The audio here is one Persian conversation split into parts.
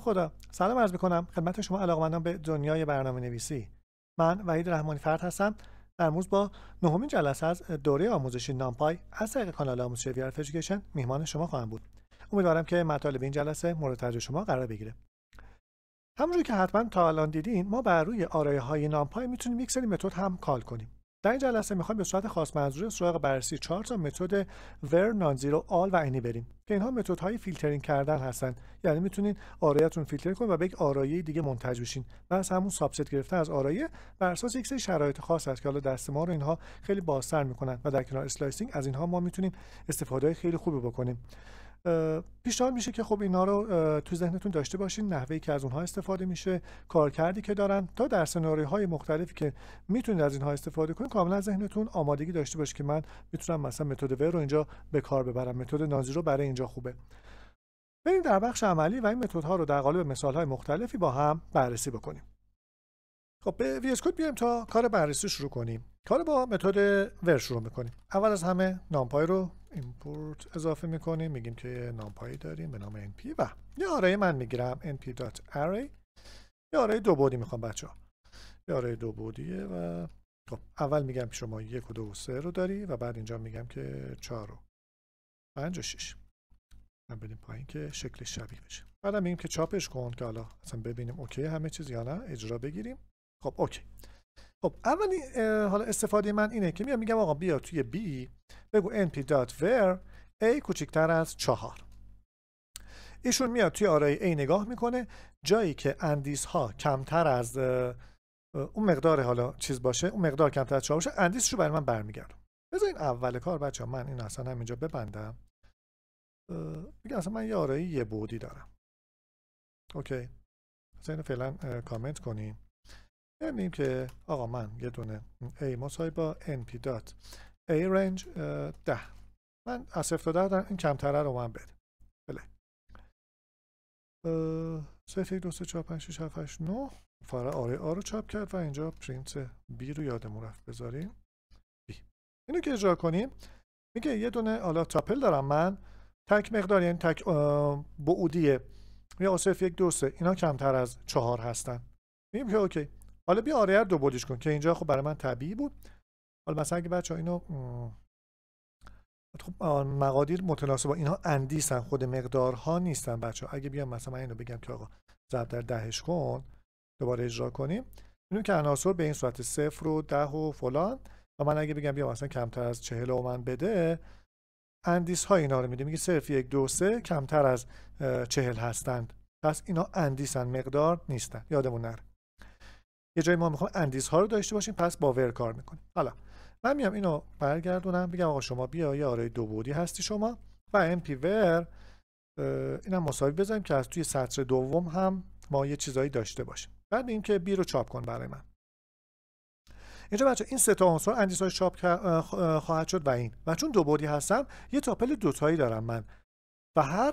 خدا سلام عرض میکنم خدمت شما علاقمندان به دنیای برنامه نویسی من وحید رحمانی فرد هستم در امروز با نهمین جلسه از دوره آموزشی نامپای از طریق کانال آموزش ویار ادویکیشن میهمان شما خواهم بود امیدوارم که مطالب این جلسه مورد توجه شما قرار بگیره همونجور که حتما تا الان دیدین ما بر روی آرایه های نامپای میتونیم یک سری متد هم کال کنیم در این جلسه میخوایم به صورت خاص منظور سراغ بررسی چهار تا متد ور نانزیرو آل و اینی بریم که اینها های فیلترینگ کردن هستن یعنی میتونین آرایتون فیلتر کنید و به یک آرایه دیگه منتج بشین و از همون سابست گرفته از آرایه بر اساس یک سری شرایط خاص هست که حالا دست ما رو اینها خیلی بازتر میکنن و در کنار اسلایسینگ از اینها ما میتونیم استفاده خیلی خوبی بکنیم پیشنهاد میشه که خب اینا رو تو ذهنتون داشته باشین نحوهی که از اونها استفاده میشه کارکردی که دارن تا در سناریوهای مختلفی که میتونید از اینها استفاده کنید کاملا ذهنتون آمادگی داشته باشه که من میتونم مثلا متد ور رو اینجا به کار ببرم متد نازی رو برای اینجا خوبه بریم در بخش عملی و این متدها رو در قالب مثالهای مختلفی با هم بررسی بکنیم خب به بیایم تا کار بررسی شروع کنیم کار با متد ور شروع میکنیم اول از همه نامپای رو import اضافه میکنیم میگیم که نامپایی داریم به نام np و یه آرای من میگیرم np.array یه آرای دو بودی میخوام بچه ها یه دو بودیه و خب اول میگم که شما یک و دو و سه رو داری و بعد اینجا میگم که چهار و پنج و شیش من بدیم پایین که شکلش شبیه بشه بعدم میگیم که چاپش کن که حالا اصلا ببینیم اوکی همه چیز یا نه اجرا بگیریم خب اوکی خب اولی حالا استفاده من اینه که میام میگم آقا بیا توی بی بگو where a کوچکتر از چهار ایشون میاد توی آرای A نگاه میکنه جایی که اندیس ها کمتر از اون مقدار حالا چیز باشه اون مقدار کمتر از چهار باشه اندیسشو برای من برمیگردم این اول کار بچه من این اصلا همینجا ببندم بگم اصلا من یه آرایی یه بودی دارم اوکی اصلا فعلا کامنت کنیم ببینیم که آقا من یه دونه A مساوی با np A range 10 uh, من از 0 تا 10 این کمتره رو من بدم بله 3 1 2 3 4 5 6 7 8 9 فار آره آ رو چاپ کرد و اینجا پرینت بی رو یادمون رفت بذاریم بی اینو که اجرا کنیم میگه یه دونه حالا تاپل دارم من تک مقدار یعنی تک بعودی یا آصف یک دو سه اینا کمتر از چهار هستن میگیم که اوکی حالا بیا آره دو بودیش کن که اینجا خب برای من طبیعی بود حالا مثلا اگه بچه ها اینو خب مقادیر متناسب با اینها اندیسن خود مقدارها نیستن بچه اگه بیام مثلا من اینو بگم که آقا ضرب در دهش کن دوباره اجرا کنیم اینو که عناصر به این صورت صفر و ده و فلان و من اگه بگم بیا مثلا کمتر از چهل و من بده اندیس ها اینا رو میده میگه صرف یک دو سه کمتر از چهل هستند پس اینا اندیسن مقدار نیستن یادمون نره یه جایی ما میخوام اندیس ها رو داشته باشیم پس با ور کار میکنیم حالا من میام اینو برگردونم بگم آقا شما بیا یه آرای دو بودی هستی شما و پی ور اینم مساوی بزنیم که از توی سطر دوم هم ما یه چیزایی داشته باشیم بعد میگیم که بی رو چاپ کن برای من اینجا بچه این سه تا عنصر اندیسای چاپ خواهد شد و این و چون دو بودی هستم یه تاپل دوتایی دارم من و هر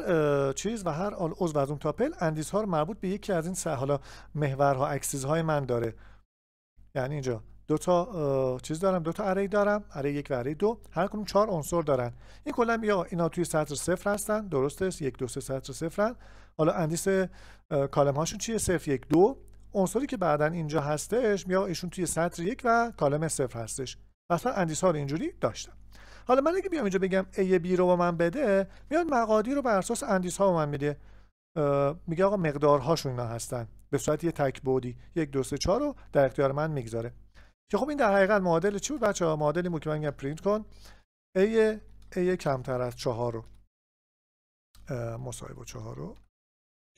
چیز و هر عضو از اون تاپل اندیس ها رو مربوط به یکی از این سه حالا محورها اکسیز های من داره یعنی اینجا دو تا چیز دارم دو تا اری دارم اری یک و اری دو هر کدوم چهار عنصر دارن این کلا یا اینا توی سطر صفر هستن درسته یک دو سه سطر صفرن حالا اندیس کالم هاشون چیه صفر یک دو عنصری که بعدا اینجا هستش یا ایشون توی سطر یک و کالم صفر هستش مثلا اندیس ها رو اینجوری داشتم حالا من اگه بیام اینجا بگم A بی رو با من بده میاد مقادیر رو بر اساس اندیس ها با من میده میگه آقا مقدارهاشون اینا هستن به صورت یه تک بودی یک دو سه چهار رو در اختیار من میگذاره که خب این در حقیقت معادل چی بود بچه ها این بود که من پرینت کن ای ای کمتر از چهار رو مساوی با چهار رو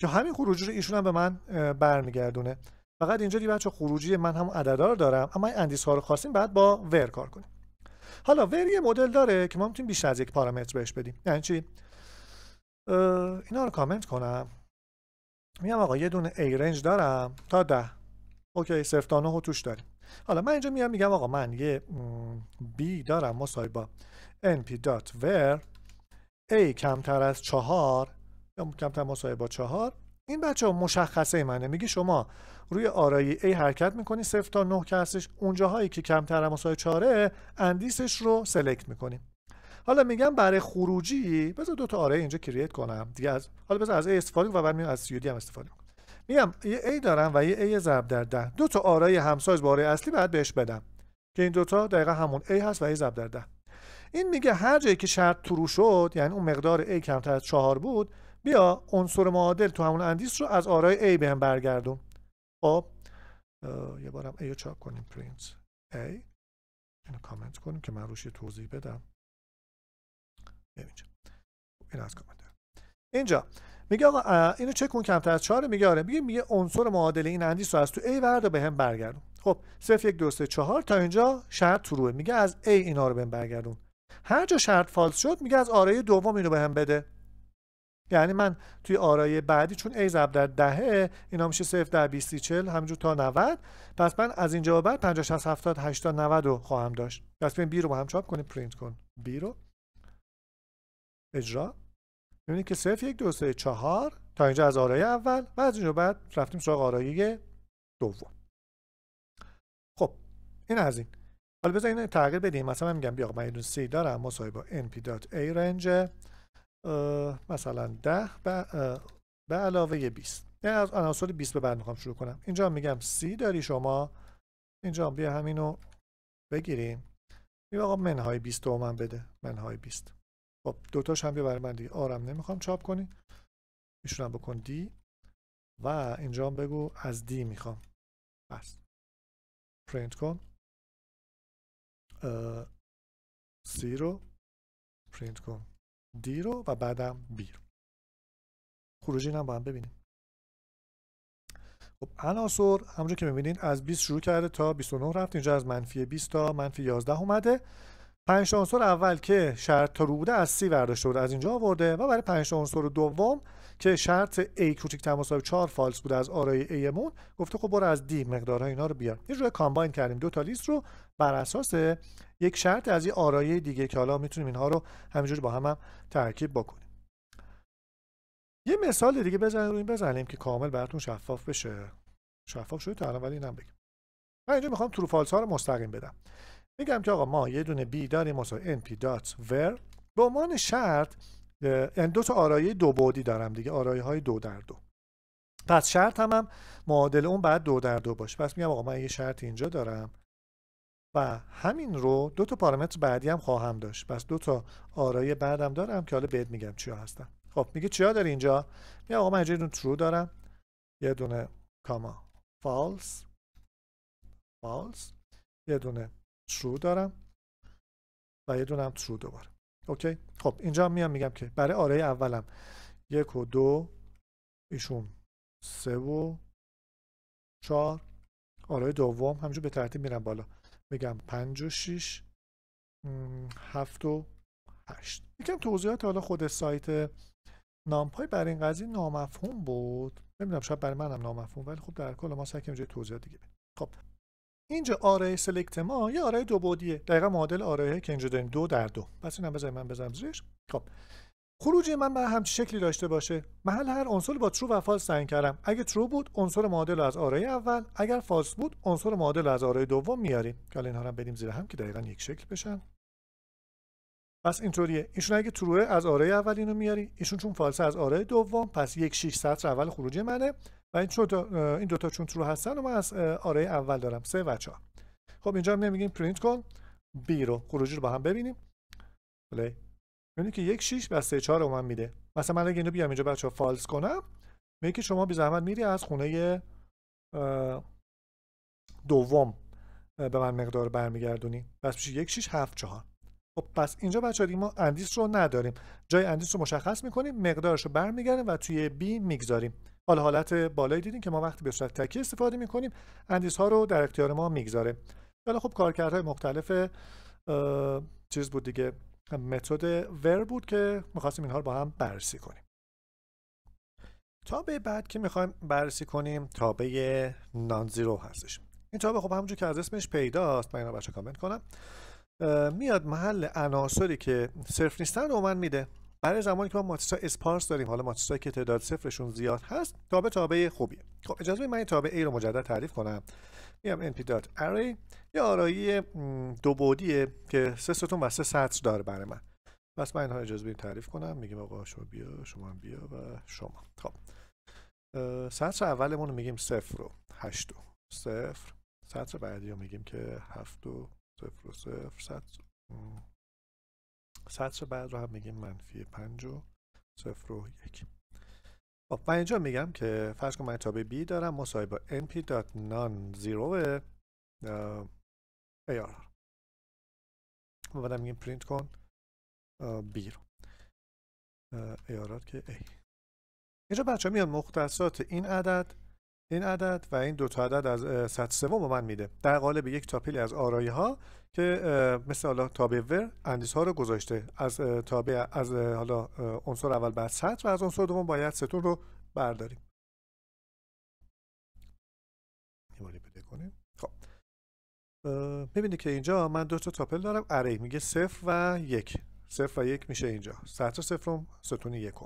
که همین خروجی رو ایشون هم به من برمیگردونه فقط اینجا دیگه بچه خروجی من همون عددار دارم اما این اندیس ها رو خواستیم بعد با ور کار کنیم حالا ور یه مدل داره که ما میتونیم بیشتر از یک پارامتر بهش بدیم یعنی چی اینا رو کامنت کنم میگم آقا یه دونه ای رنج دارم تا ده اوکی سفتانه رو توش داریم حالا من اینجا میام میگم آقا من یه b دارم مساوی با np دات a کمتر از چهار یا کمتر مساوی با چهار این بچه ها مشخصه منه میگه شما روی آرایی A حرکت میکنی صفر تا 9 که هستش اونجاهایی که کمتر از مساوی 4 اندیسش رو سلکت میکنیم حالا میگم برای خروجی بذار دو تا اینجا کریت کنم دیگه از حالا بذار از A استفاده و بعد میام از CUD هم استفاده میگم یه A دارم و یه A ضرب در ده دو تا آرای همسایز با آرای اصلی بعد بهش بدم که این دوتا دقیقا همون ای هست و ای ضرب در ده این میگه هر جایی که شرط ترو شد یعنی اون مقدار ای کمتر از چهار بود بیا عنصر معادل تو همون اندیس رو از آرای ای به هم برگردون خب یه بارم A رو چاپ کنیم پرینت ای اینو کامنت کنیم که من روش یه توضیح بدم اینجا خب، این از کامنت اینجا میگه آقا اینو چک کن کمتر از 4 میگه آره میگه میگه عنصر معادل این اندیس رو از تو A ورد و به هم برگردون خب 0 1 2 3 4 تا اینجا شرط تو روه میگه از A اینا رو بهم برگردون هر جا شرط فالس شد میگه از آرای دوم اینو بهم بده یعنی من توی آرای بعدی چون A ضرب در دهه اینا میشه 0 در 20 40 همینجور تا 90 پس من از اینجا به بعد 50 60 70 80 90 رو خواهم داشت پس ببین B رو با هم چاپ کنیم پرینت کن B رو اجرا میبینید که صرف یک دو سه چهار تا اینجا از آرایه اول و از اینجا بعد رفتیم سراغ آرای دوم خب این از این حالا بذار این تغییر بدیم مثلا من میگم بیا من اینو سی دارم مصاحبه با np.a رنج مثلا 10 به, به علاوه 20 یعنی از عناصر 20 به بعد میخوام شروع کنم اینجا میگم سی داری شما اینجا بیا همینو بگیریم بیا آقا منهای 20 من بده منهای 20 خب دوتاش هم بیا برای من دیگه آرم نمیخوام چاپ کنی ایشون بکن دی و اینجا هم بگو از دی میخوام بس پرینت کن سی رو پرینت کن دی رو و بعدم بی رو خروجین هم با هم ببینیم خب عناصر همونجور که میبینین از 20 شروع کرده تا 29 رفت اینجا از منفی 20 تا منفی 11 اومده پنج عنصر اول که شرط تا رو بوده از سی برداشته بوده از اینجا آورده و برای پنج عنصر دوم که شرط A کوچیک مساوی 4 فالس بوده از آرای A مون گفته خب برو از D مقدارهای اینا رو بیار یه جوری کامباین کردیم دو تا لیست رو بر اساس یک شرط از این آرای دیگه که حالا میتونیم اینها رو همینجوری با هم, هم ترکیب بکنیم یه مثال دیگه بزنیم روی بزنیم که کامل براتون شفاف بشه شفاف شده تا الان ولی اینم بگم من اینجا میخوام ترو فالس ها رو مستقیم بدم میگم که آقا ما یه دونه بی داریم مثلا np به عنوان شرط دو تا آرایه دو بعدی دارم دیگه آرایه های دو در دو پس شرط هم, هم معادل اون بعد دو در دو باشه پس میگم آقا من یه شرط اینجا دارم و همین رو دو تا پارامتر بعدی هم خواهم داشت پس دو تا آرایه بعدم دارم که حالا بهت میگم چیا هستن خب میگه چیا داری اینجا میگم آقا من دونه true دارم یه دونه کاما false false یه دونه true دارم و یه دونه هم true دوباره اوکی خب اینجا میام میگم که برای آره اولم یک و دو ایشون سه و چهار آره دوم همینجور به ترتیب میرم بالا میگم پنج و شیش هفت و هشت یکم توضیحات حالا خود سایت نامپای برای این قضیه نامفهوم بود نمیدونم شاید برای من هم نامفهوم ولی خب در کل ما سعی کنیم توضیحات دیگه خب اینجا آرای سلکت ما یا آرای دو بودیه. دقیقا معادل آرایه که اینجا داریم دو در دو پس هم بذاریم من بذارم زیرش خب خروجی من به هم شکلی داشته باشه محل هر عنصر با ترو و فالس تعیین کردم اگه ترو بود عنصر معادل از آرای اول اگر فالس بود عنصر معادل از آرای دوم میاریم که اینها رو بدیم زیر هم که دقیقا یک شکل بشن پس اینطوریه ایشون اگه تروه از آرای اول اینو میاری ایشون چون فالس از آرای دوم پس یک شیش سطر اول خروجی منه و این این دوتا چون ترو هستن و من از آره اول دارم سه و چهار خب اینجا هم نمیگیم پرینت کن بی رو خروجی رو با هم ببینیم پلی بله. یعنی میبینید که یک شیش و سه چهار رو من میده مثلا من اگه اینو بیام اینجا بچه ها فالس کنم میگه که شما بی زحمت میری از خونه دوم به من مقدار برمیگردونی پس میشه یک شیش هفت چهار خب پس اینجا بچه دیگه ما اندیس رو نداریم جای اندیس رو مشخص میکنیم مقدارش رو برمیگردیم و توی بی میگذاریم حالا حالت بالایی دیدیم که ما وقتی به صورت تکی استفاده میکنیم اندیس ها رو در اختیار ما میگذاره حالا خب کارکردهای مختلف چیز بود دیگه متد ور بود که میخواستیم اینها رو با هم بررسی کنیم تابه بعد که میخوایم بررسی کنیم تابه نان هستش این تابه خب همونجور که از اسمش پیداست من اینا بچه کامنت کنم میاد محل عناصری که صرف نیستن رو من میده برای زمانی که ما ماتریس اسپارس داریم حالا ماتریسی که تعداد صفرشون زیاد هست تابع تابع خوبیه خب اجازه من این تابع A رو مجدد تعریف کنم میام np.array یه آرایی دو بعدیه که سه ستون و سه سطر داره برای من پس من اینها اجازه بدیم تعریف کنم میگیم آقا شما بیا شما بیا و شما خب سطر اولمون رو میگیم صفر و 8 و صفر سطر بعدی رو میگیم که هفت و صفر و صفر صد سطر بعد رو هم میگیم منفی پنج و صفر و یک و خب، اینجا میگم که فرض کن من کتابه B دارم مساوی با np.non0 ARR و بعد میگیم پرینت کن B رو ARR که A اینجا بچه ها میان مختصات این عدد این عدد و این دو تا عدد از سطح سوم به من میده در قالب یک تاپلی از آرایه ها که مثل حالا تابع ور اندیس ها رو گذاشته از تابع از حالا عنصر اول بعد سطح و از عنصر دوم باید ستون رو برداریم بده کنیم خب میبینید که اینجا من دو تا تاپل دارم اری میگه صفر و یک صفر و یک میشه اینجا سطح صفرم ستون یکم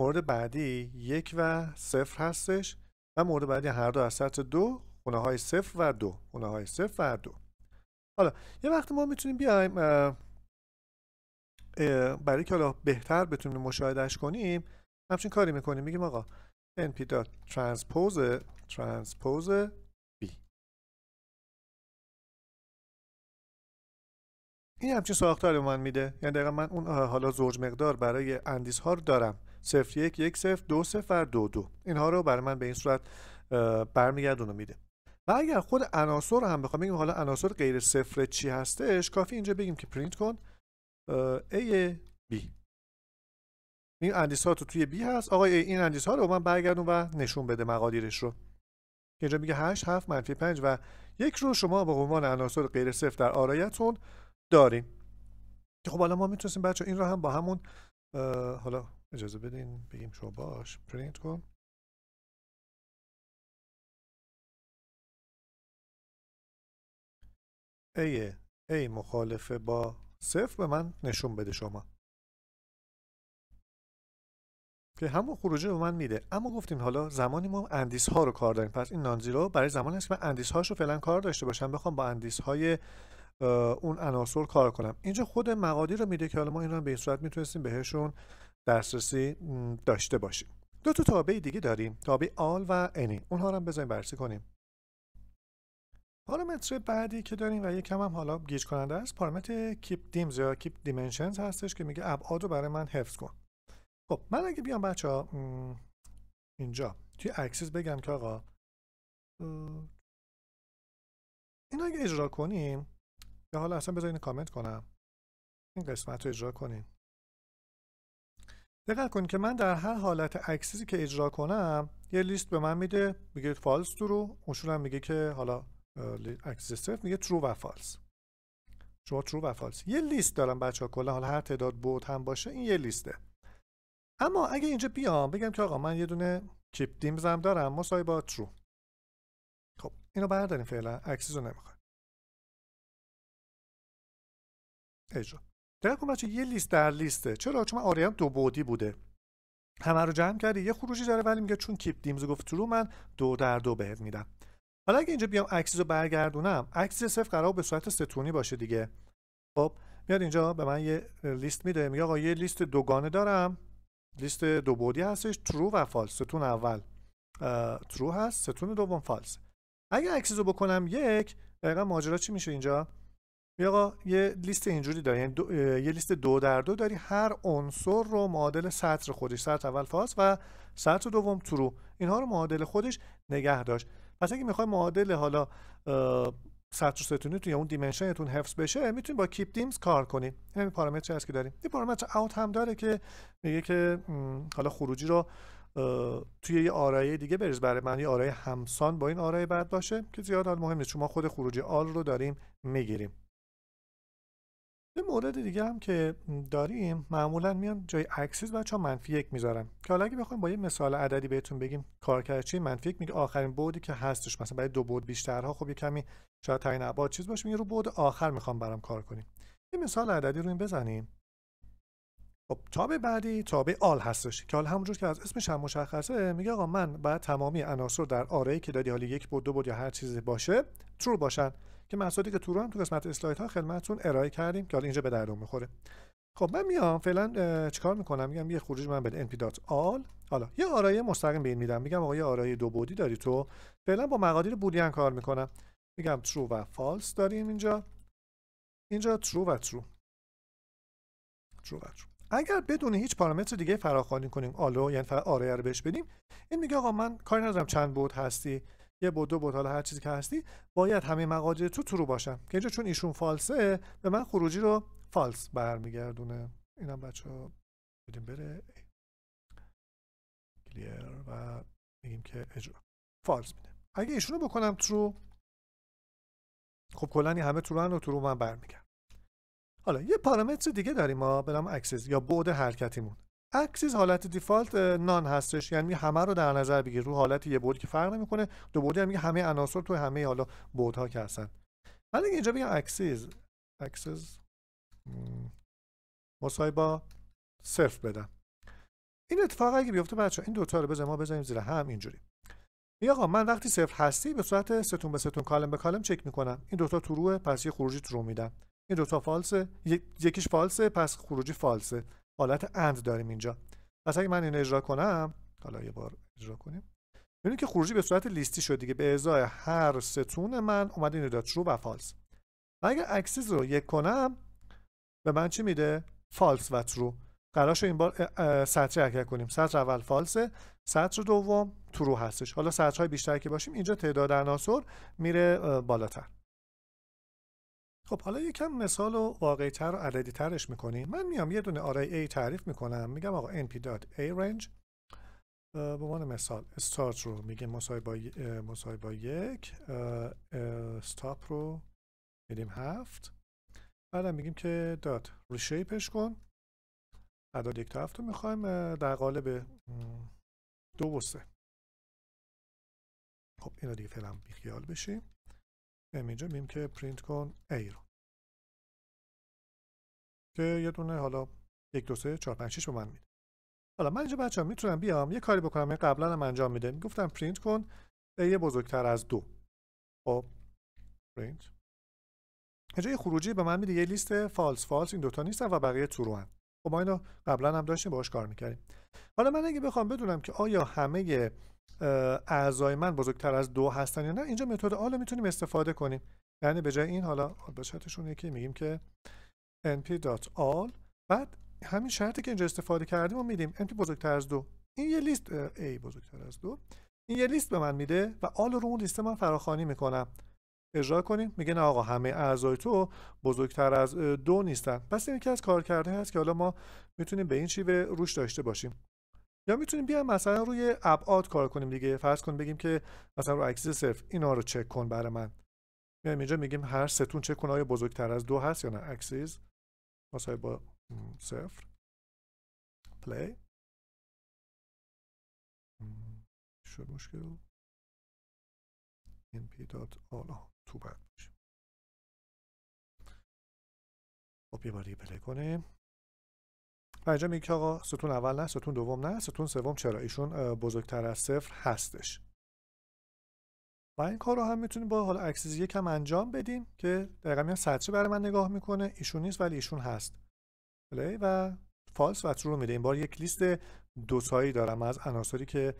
مورد بعدی یک و صفر هستش و مورد بعدی هر دو از سطح دو خونه های صفر و دو خونه های صفر و دو حالا یه وقت ما میتونیم بیایم برای که حالا بهتر بتونیم مشاهدهش کنیم همچین کاری میکنیم میگیم آقا np transpose transpose b این همچین ساختاری من میده یعنی دقیقا من اون حالا زوج مقدار برای اندیس ها رو دارم صفر یک یک صفر دو صفر دو دو اینها رو برای من به این صورت برمیگردونه میده و اگر خود عناصر رو هم بخوام بگیم حالا عناصر غیر صفر چی هستش کافی اینجا بگیم که پرینت کن A B این اندیس ها تو توی B هست آقای این اندیس ها رو من برگردون و نشون بده مقادیرش رو که اینجا میگه 8 7 منفی 5 و یک رو شما به عنوان عناصر غیر صفر در آرایتون دارین که خب حالا ما میتونستیم بچه این رو هم با همون حالا اجازه بدین بگیم شو باش پرینت کن ای ای مخالفه با صفر به من نشون بده شما که همون خروجی به من میده اما گفتیم حالا زمانی ما اندیس ها رو کار داریم پس این نان رو برای زمانی است که من اندیس هاش رو فعلا کار داشته باشم بخوام با اندیس های اون عناصر کار کنم اینجا خود مقادیر رو میده که حالا ما این رو به این صورت میتونستیم بهشون دسترسی داشته باشیم دو تا تابع دیگه داریم تابع آل و انی اونها رو هم بذاریم بررسی کنیم پارامتر بعدی که داریم و کم هم حالا گیج کننده است پارامتر کیپ دیمز یا کیپ دیمنشنز هستش که میگه ابعاد رو برای من حفظ کن خب من اگه بیام بچه ها اینجا توی اکسیس بگم که آقا این اگه اجرا کنیم یا حالا اصلا بذارین کامنت کنم این قسمت رو اجرا کنیم دقت کن که من در هر حالت اکسیزی که اجرا کنم یه لیست به من میده میگه فالس رو اصولا میگه که حالا اکسیز میگه ترو و فالس شما ترو و فالس یه لیست دارم بچه ها کلا حالا هر تعداد بود هم باشه این یه لیسته اما اگه اینجا بیام بگم که آقا من یه دونه کیپ دیمزم دارم مساوی با ترو خب اینو برداریم فعلا اکسیز رو نمیخوایم اجرا دقت کن بچه یه لیست در لیسته چرا چون من آریام دو بودی بوده همه رو جمع کردی یه خروجی داره ولی میگه چون کیپ دیمز گفت رو من دو در دو بهت میدم حالا اگه اینجا بیام اکسیز رو برگردونم اکسیز صرف قرار به صورت ستونی باشه دیگه خب میاد اینجا به من یه لیست میده میگه آقا یه لیست دوگانه دارم لیست دو بودی هستش ترو و فالس ستون اول ترو هست ستون دوم فالس اگه اکسیز رو بکنم یک دقیقا ماجرا چی میشه اینجا یا یه لیست اینجوری داری یعنی یه لیست دو در دو داری هر عنصر رو معادل سطر خودش سطر اول فاس و سطر دوم ترو اینها رو معادل خودش نگه داشت پس اگه میخوای معادل حالا سطر ستونی یا اون دیمنشنتون حفظ بشه میتونید با کیپ دیمز کار کنید همین پارامتر هست که داریم یه پارامتر اوت هم داره که میگه که حالا خروجی رو توی یه آرایه دیگه بریز برای من یه آرایه همسان با این آرایه بعد باشه که زیاد حال مهم ما خود خروجی آل رو داریم میگیریم یه مورد دیگه هم که داریم معمولا میان جای اکسیس بچه ها منفی یک میذارن که حالا اگه بخوایم با یه مثال عددی بهتون بگیم کارکرد چی منفی یک میگه آخرین بودی که هستش مثلا برای دو بود بیشترها خب یه کمی شاید تعیین ابعاد چیز باشه میگه رو بود آخر میخوام برام کار کنیم یه مثال عددی رو این بزنیم خب تابه بعدی تابع آل هستش که حالا همونجور که از اسمش هم مشخصه میگه آقا من باید تمامی عناصر در آرایی که دادی حالا یک بود دو بود یا هر چیزی باشه ترو باشن که مسائلی که تو رو هم تو قسمت اسلایت ها خدمتتون ارائه کردیم که حالا اینجا به دردون میخوره خب من میام فعلا چیکار میکنم میگم یه خروج من بده np.all حالا یه آرایه مستقیم به میدم میگم آقا یه آرای دو بعدی داری تو فعلا با مقادیر بولین کار میکنم میگم true و false داریم اینجا اینجا true و true true و true اگر بدون هیچ پارامتر دیگه فراخوانی کنیم آلو یعنی فقط آرای رو بهش بدیم این میگه آقا من کاری ندارم چند بود هستی یه بود دو بود حالا هر چیزی که هستی باید همه مقادیر تو ترو باشن که اینجا چون ایشون فالسه به من خروجی رو فالس برمیگردونه هم بچه ها بدیم بره کلیر و میگیم که اجرا فالس میده اگه ایشونو بکنم ترو خب کلا همه ترو و ترو من برمیگرد حالا یه پارامتر دیگه داریم ما به نام اکسس یا بعد حرکتیمون اکسیز حالت دیفالت نان هستش یعنی همه رو در نظر بگیر رو حالت یه بودی که فرق نمیکنه دو بردی هم همه عناصر تو همه حالا ها که هستن من اینجا بگم اکسیز اکسیز مساوی با صفر بدم این اتفاق اگه بیفته بچه این دوتا رو بزنیم ما بزنیم زیر هم اینجوری یا آقا من وقتی صفر هستی به صورت ستون به ستون کالم به کالم چک میکنم این دوتا روه پس یه خروجی رو میدم این دوتا فالسه یکیش فالسه پس خروجی فالسه حالت اند داریم اینجا پس اگه من این اجرا کنم حالا یه بار اجرا کنیم ببینید که خروجی به صورت لیستی شد دیگه به ازای هر ستون من اومد اینو داد رو و فالس و اگر اکسیز رو یک کنم به من چی میده فالس و ترو قرار شد این بار سطر اگر کنیم سطر اول فالسه سطر دوم ترو هستش حالا سطرهای بیشتر که باشیم اینجا تعداد عناصر میره بالاتر خب حالا یکم مثال و تر و عددی ترش میکنیم من میام یه دونه آرای ای تعریف میکنم میگم آقا A range به عنوان مثال start رو میگیم مساوی با یک stop رو میدیم هفت بعدم میگیم که دات ریشیپش کن عدد یک تا هفت رو میخوایم در قالب دو و سه خب اینا دیگه فعلا بیخیال بشیم اینجا بیم که پرینت کن A رو که یه دونه حالا یک دو سه چهار پنج شیش به من میده حالا من اینجا بچه ها میتونم بیام یه کاری بکنم قبلا هم انجام میده میگفتم پرینت کن A بزرگتر از دو خب پرینت اینجا یه خروجی به من میده یه لیست فالس فالس این دوتا نیستن و بقیه تو هم خب ما اینو قبلا هم داشتیم باش کار میکردیم حالا من اگه بخوام بدونم که آیا همه اعضای من بزرگتر از دو هستن یا نه اینجا متد آل میتونیم استفاده کنیم یعنی به جای این حالا به شرطشون یکی میگیم که np.all بعد همین شرطی که اینجا استفاده کردیم و میدیم np بزرگتر از دو این یه لیست a بزرگتر از دو این یه لیست به من میده و آل رو اون لیست من فراخوانی میکنم اجرا کنیم میگه نه آقا همه اعضای تو بزرگتر از دو نیستن پس این یکی از کارکردهایی هست که حالا ما میتونیم به این شیوه روش داشته باشیم یا میتونیم بیایم مثلا روی ابعاد کار کنیم دیگه فرض کن بگیم که مثلا رو اکسیس صرف اینا رو چک کن برای من میایم اینجا میگیم هر ستون چک کن آیا بزرگتر از دو هست یا نه اکسیز مثلا با صفر پلی شد مشکل این پی آلا تو بعد خب یه باری پلی کنیم و اینجا میگه آقا ستون اول نه ستون دوم نه ستون سوم چرا ایشون بزرگتر از صفر هستش و این کار رو هم میتونیم با حال اکسیز یکم انجام بدیم که دقیقا میان برای من نگاه میکنه ایشون نیست ولی ایشون هست پلی بله، و فالس و ترو میده این بار یک لیست دوتایی دارم از عناصری که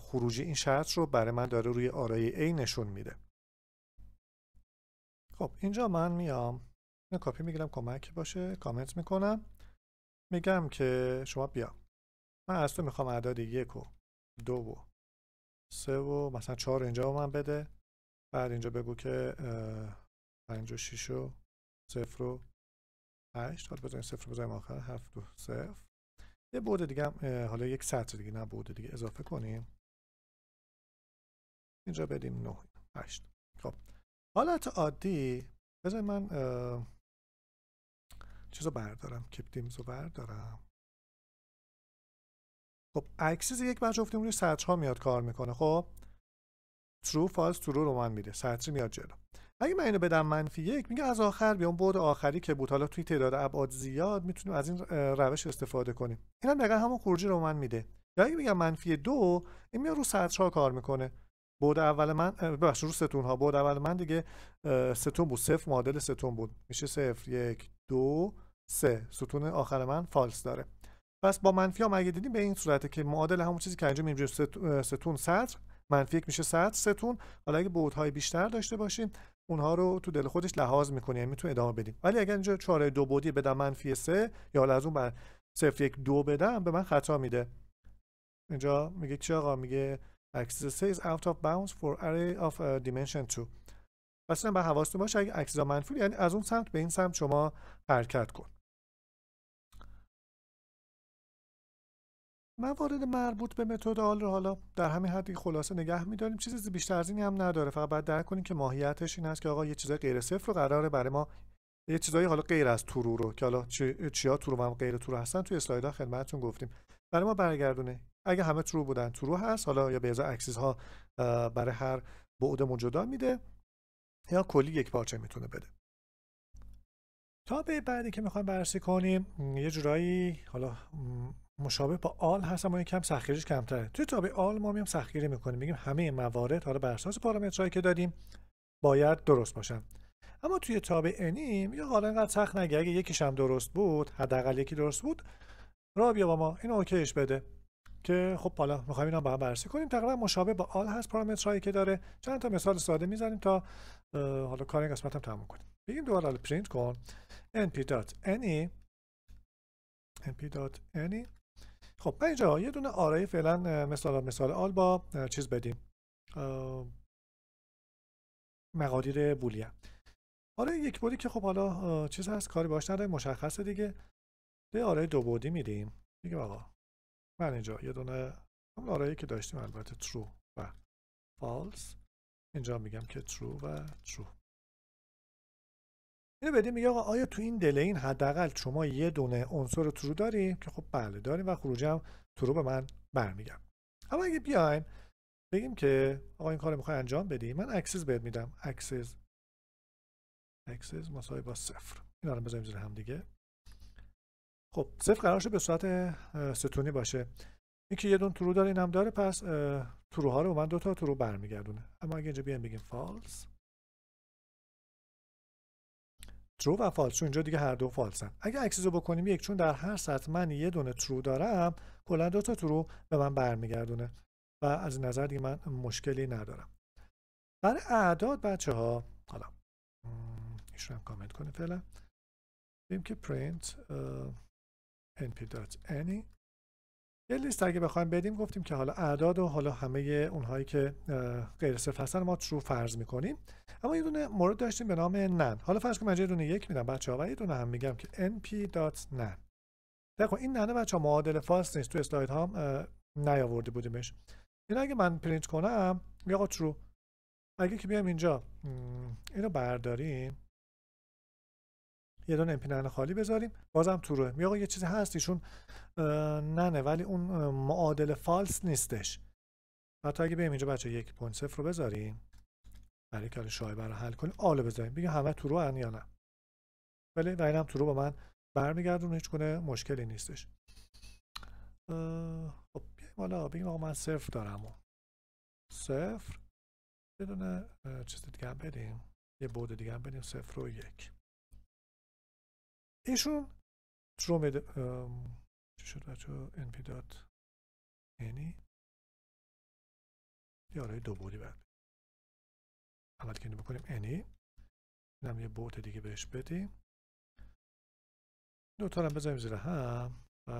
خروجی این شرط رو برای من داره روی آرای ای نشون میده خب اینجا من میام کاپی کپی میگیرم کمک باشه کامنت میکنم میگم که شما بیا من از تو میخوام اعداد یک و دو و سه و مثلا چهار اینجا به من بده بعد اینجا بگو که پنج و شیش و صفر و هشت حالا بذاریم صفر بذاریم آخر هفت و صفر یه بوده دیگه هم حالا یک سطر دیگه نه بوده دیگه اضافه کنیم اینجا بدیم نه هشت خب حالت عادی بذار من چیز رو بردارم دیمز رو بردارم خب اکسیز یک بچه افتیم روی ها میاد کار میکنه خب ترو فالس ترو رو من میده سطری میاد جلو اگه من اینو بدم منفی یک میگه از آخر بیام بود آخری که بود حالا توی تعداد ابعاد زیاد میتونیم از این روش استفاده کنیم این هم دقیقا همون خروجی رو من میده یا اگه میگم منفی دو این میاد رو سطرها کار میکنه بود اول من ببخشید رو ستون ها بود اول من دیگه ستون بود صفر معادل ستون بود میشه صفر یک دو سه ستون آخر من فالس داره پس با منفی هم اگه دیدیم به این صورته که معادل همون چیزی که انجام میدیم ستون سطر منفی یک میشه سطر ستون حالا اگه بودهای بیشتر داشته باشین اونها رو تو دل خودش لحاظ میکنیم یعنی میتونه ادامه بدیم ولی اگر اینجا چاره دو بودی بدم منفی سه یا حالا از اون بر صفر یک دو بدم به من خطا میده اینجا میگه چی آقا میگه axis سه is out of bounds for array of dimension اصلا به حواستون باشه اگه عکس منفی یعنی از اون سمت به این سمت شما حرکت کن موارد مربوط به متدال رو حالا در همین حدی خلاصه نگه میداریم چیزی بیشتر از این هم نداره فقط باید درک کنیم که ماهیتش این است که آقا یه چیزای غیر صفر رو قراره برای ما یه چیزایی حالا غیر از تورو رو که حالا چی... چیا تورو هم غیر تورو هستن توی اسلایدها خدمتتون گفتیم برای ما برگردونه اگه همه ترو بودن ترو هست حالا یا به ازای ها برای هر بعد جدا میده یا کلی یک پارچه میتونه بده تا به بعدی که میخوایم بررسی کنیم یه جورایی حالا مشابه با آل هست اما کم سختگیریش کمتره توی تابع آل ما میام سختگیری میکنیم میگیم همه موارد حالا بر اساس پارامترهایی که دادیم باید درست باشن اما توی تابع انیم یا حالا انقدر سخت نگه اگه یکیش هم درست بود حداقل یکی درست بود را بیا با ما این اوکیش بده که خب حالا میخوایم اینا با هم بررسی کنیم تقریبا مشابه با آل هست پارامترهایی که داره چند تا مثال ساده میزنیم تا حالا کار این قسمت هم تموم کنیم بگیم دوباره حالا پرینت کن np.any np.any e. e. خب من اینجا یه دونه آرای فعلا مثال مثال آل با چیز بدیم مقادیر بولیه آره یک بودی که خب حالا چیز هست کاری باش نداریم مشخصه دیگه به آرای دو بودی میدیم دیگه آقا من اینجا یه دونه هم آرایی که داشتیم البته true و false اینجا میگم که true و true اینو بدیم میگه آقا آیا تو این دل این حداقل شما یه دونه عنصر ترو داریم که خب بله داریم و خروجی هم true به من برمیگم اما اگه بیایم بگیم که آقا این کار میخوای انجام بدی من اکسس بهت میدم اکسس اکسس مساوی با صفر اینا رو بذاریم زیر هم دیگه خب صفر قرار شد به صورت ستونی باشه یکی یه دون ترو داره این هم داره پس تروها رو من دوتا ترو برمیگردونه اما اگه اینجا بیایم بگیم فالس ترو و فالس چون اینجا دیگه هر دو فالسن اگه اکسیزو رو بکنیم یک چون در هر سطح من یه دونه ترو دارم کلا دوتا ترو به من برمیگردونه و از نظر دیگه من مشکلی ندارم برای اعداد بچه ها حالا ایشون هم کامنت کنه فعلا بیم که print np.any یه لیست اگه بخوایم بدیم گفتیم که حالا اعداد و حالا همه اونهایی که غیر صفر هستن ما ترو فرض میکنیم اما یه دونه مورد داشتیم به نام نن حالا فرض کنیم من یه دونه یک میدم بچه ها و یه دونه هم میگم که np.nan دقیقا این ننه بچه ها معادل فاست نیست تو اسلاید هم نیاورده بودیمش این اگه من پرینت کنم یا ترو اگه که بیام اینجا اینو برداریم یه دونه امپینرن خالی بذاریم بازم تروه یا یه چیزی هست ایشون ننه ولی اون معادل فالس نیستش حتی اگه بریم اینجا بچه یک پوینت صفر رو بذاریم برای کار شایبه رو حل کنیم آله بذاریم بگیم همه رو هن یا نه ولی و اینم رو با من برمیگردون هیچ کنه مشکلی نیستش خب بیایم بگیم آقا من صفر دارم و صفر یه دونه چیز دیگه هم بدیم یه بود دیگه هم بدیم صفر و یک ایشون تروم چی شد بچه انپی دات یعنی یه دو بودی بعد عمل کنی بکنیم اینی اینم یه بوت دیگه بهش بدیم دو هم بذاریم زیر هم و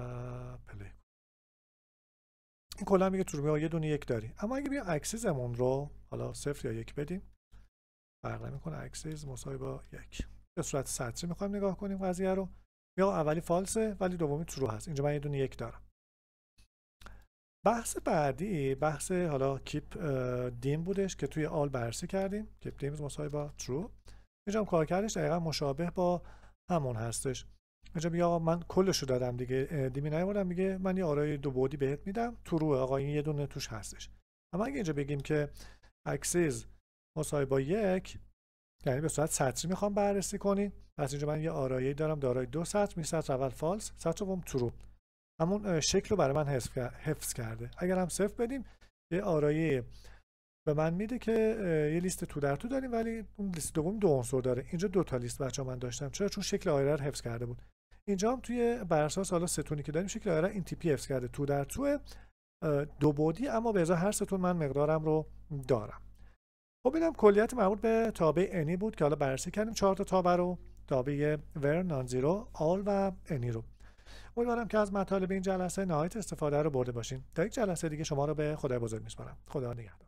پلی این کلا میگه تو یه دونه یک داری اما اگه بیا اکسیزمون رو حالا صفر یا یک بدیم فرق نمیکنه اکسیز مساوی با یک به صورت سطری میخوایم نگاه کنیم قضیه رو یا اولی فالسه ولی دومی ترو هست اینجا من یه دونه یک دارم بحث بعدی بحث حالا کیپ دیم بودش که توی آل بررسی کردیم کیپ دیمز مساوی با ترو اینجا هم کار کردش دقیقا مشابه با همون هستش اینجا بیا آقا من کلشو دادم دیگه دیمی نیوردم میگه من یه آرای دو بعدی بهت میدم تروه آقا این یه دونه توش هستش اما اگه اینجا بگیم که اکسیز مساوی با یک یعنی به صورت سطری میخوام بررسی کنین پس اینجا من یه آرایه دارم دارای دو سطر می اول فالس سطر دوم ترو همون شکل رو برای من حفظ کرده اگر هم صفر بدیم یه آرایه به من میده که یه لیست تو در تو داریم ولی اون لیست دوم دو عنصر داره اینجا دو تا لیست بچه من داشتم چرا چون شکل آیره رو حفظ کرده بود اینجا هم توی بر اساس حالا ستونی که داریم شکل آیره این تیپی حفظ کرده تو در تو دو بودی، اما به ازای هر ستون من مقدارم رو دارم خب اینم کلیت مربوط به تابع انی بود که حالا بررسی کردیم چهار تا تابع رو تابع ور نان آل و انی رو امیدوارم که از مطالب این جلسه نهایت استفاده رو برده باشین تا یک جلسه دیگه شما رو به خدای بزرگ میسپارم خدا نگهدار